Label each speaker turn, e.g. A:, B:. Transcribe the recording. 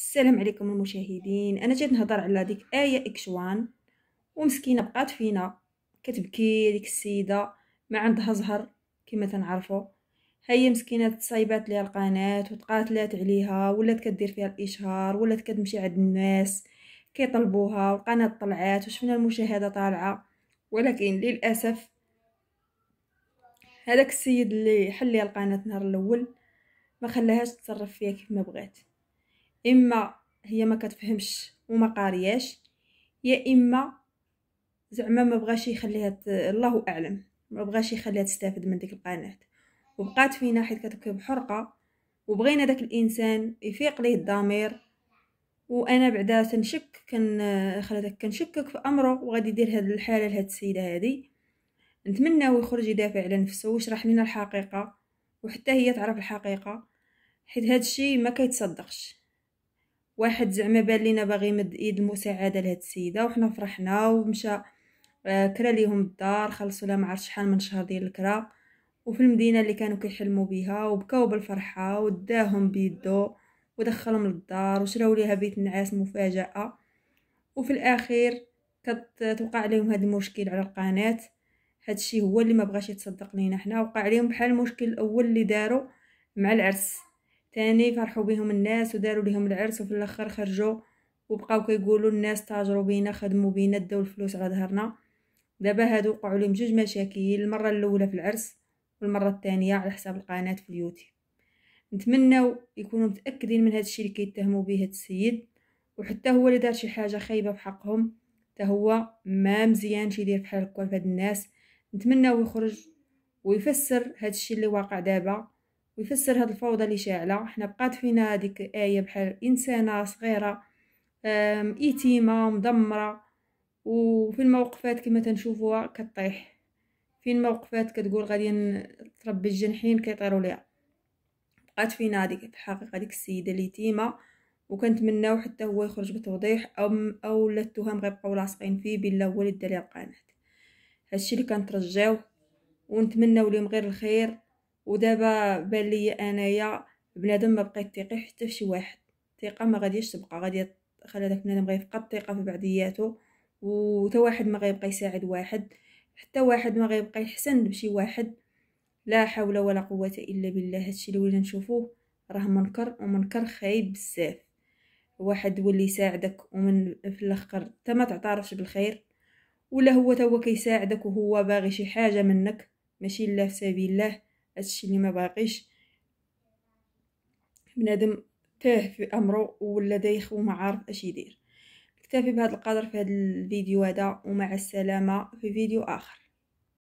A: السلام عليكم المشاهدين انا جيت نهضر على ديك ايه اكشوان ومسكينه بقات فينا كتبكي ديك السيده ما عندها زهر كما تنعرفوا هي مسكينه تصايبات ليها القناه وتقاتلات عليها ولات كدير فيها الاشهار ولات كتمشي عند الناس كيطلبوها والقناه طلعات وشفنا المشاهده طالعه ولكن للاسف هذاك السيد اللي حل ليها القناه نهار الاول ما خلاهاش تتصرف فيها كيف ما بغات اما هي ما كتفهمش وما قارياش يا اما زعما ما بغاش يخليها ت... الله اعلم ما بغاش يخليها تستافد من ديك القناه وبقات فينا حيت كتبكي بحرقه وبغينا داك الانسان يفيق ليه الضمير وانا بعدا تنشك كن خلاتك كنشكك في امره وغادي يدير هاد الحاله لهاد السيده هذه نتمنى يخرج يدافع على نفسه ويشرح لنا الحقيقه وحتى هي تعرف الحقيقه حيت هادشي ما كيتصدقش واحد زعما بان لينا باغي يمد ايد المساعده لهاد السيده وحنا فرحنا ومشى آه، كرا ليهم الدار خلصوا لها معرف شحال من شهر ديال الكرا وفي المدينه اللي كانوا كيحلموا بها وبكاو بالفرحه وداهم بيدو ودخلهم للدار وشراو ليها بيت النعاس مفاجاه وفي الاخير كتوقع عليهم هذا المشكل على القناه هادشي هو اللي ما بغاش يتصدق لينا حنا وقع عليهم بحال المشكل الاول اللي داروا مع العرس تاني فرحوا بهم الناس وداروا لهم العرس وفي الاخر خرجوا وبقاو كيقولوا الناس تاجروا بينا خدموا بينا داو الفلوس على ظهرنا دابا هادو وقعوا لهم جوج مشاكل المره الاولى في العرس والمره الثانيه على حساب القناه في اليوتيوب نتمناو يكونوا متاكدين من هذا الشيء اللي كيتهموا به هذا السيد وحتى هو اللي دار شي حاجه خايبه في حقهم حتى هو ما مزيانش يدير بحال هكا الناس نتمناو يخرج ويفسر هذا الشيء اللي واقع دابا ويفسر هاد الفوضى اللي شاعله حنا بقات فينا هذيك ايه بحال انسانه صغيره ايتيمه مدمره وفي الموقفات كما تنشوفوها كطيح فين الموقفات كتقول غادي تربي الجنحين كيطيروا ليها بقات فينا هذيك الحقيقه ديك السيده اليتيمه وكنتمناو حتى هو يخرج بتوضيح او او لا التهم غيبقاو لاصقين فيه بلا هو اللي دار القناه هادشي اللي كنترجاو ونتمناو ليهم غير الخير ودابا بان ليا انايا بنادم ما بقيت تيقي حتى في شي واحد الثقه ما غاديش تبقى غادي خلى داك بنادم غيفقد الثقه في بعضياته وتا واحد ما غيبقى يساعد واحد حتى واحد ما غيبقى يحسن بشي واحد لا حول ولا قوه الا بالله هادشي اللي ولينا نشوفوه راه منكر ومنكر خايب بزاف واحد ولي يساعدك ومن في الاخر تا ما تعترفش بالخير ولا هو تا هو كيساعدك وهو باغي شي حاجه منك ماشي لا في سبيل الله هادشي اللي ما باقيش بنادم تاه في امره ولا دايخ وما عارف اش يدير نكتفي بهذا القدر في هذا الفيديو هذا ومع السلامه في فيديو اخر